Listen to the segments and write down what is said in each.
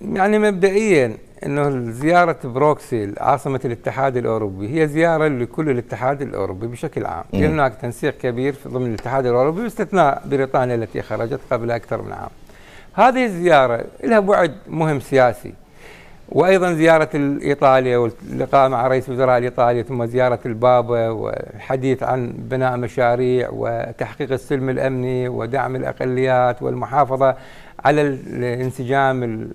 يعني مبدئيا انه زياره بروكسل عاصمه الاتحاد الاوروبي هي زياره لكل الاتحاد الاوروبي بشكل عام، في هناك تنسيق كبير ضمن الاتحاد الاوروبي باستثناء بريطانيا التي خرجت قبل اكثر من عام. هذه الزياره لها بعد مهم سياسي. وايضا زياره ايطاليا واللقاء مع رئيس وزراء الايطالي ثم زياره البابا والحديث عن بناء مشاريع وتحقيق السلم الامني ودعم الاقليات والمحافظه على الانسجام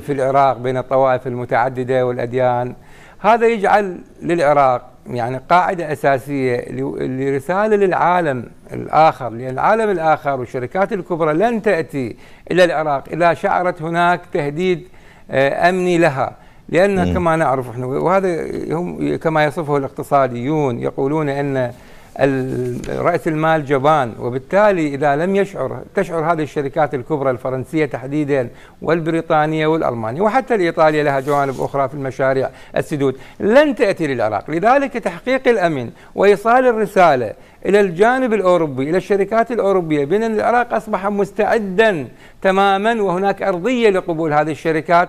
في العراق بين الطوائف المتعدده والاديان هذا يجعل للعراق يعني قاعده اساسيه لرساله للعالم الاخر لان العالم الاخر والشركات الكبرى لن تاتي الى العراق الا شعرت هناك تهديد آه، امني لها لان كما نعرف احنا وهذا هم كما يصفه الاقتصاديون يقولون ان رأس المال جبان وبالتالي إذا لم يشعر تشعر هذه الشركات الكبرى الفرنسية تحديدا والبريطانية والألمانية وحتى الإيطالية لها جوانب أخرى في المشاريع السدود لن تأتي للعراق لذلك تحقيق الأمن وإيصال الرسالة إلى الجانب الأوروبي إلى الشركات الأوروبية بأن العراق أصبح مستعدا تماما وهناك أرضية لقبول هذه الشركات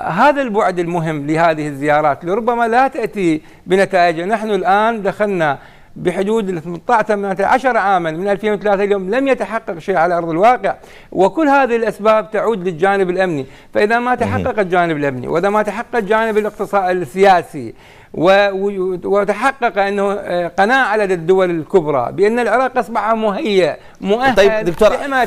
هذا البعد المهم لهذه الزيارات لربما لا تأتي بنتائج نحن الآن دخلنا بحدود 18 18 عاما من 2003 اليوم لم يتحقق شيء على ارض الواقع وكل هذه الاسباب تعود للجانب الامني فاذا ما تحقق الجانب الامني واذا ما تحقق الجانب الاقتصادي السياسي وتحقق انه آه، قناعه لدى الدول الكبرى بان العراق اصبح مهيئ مؤهل طيب دكتور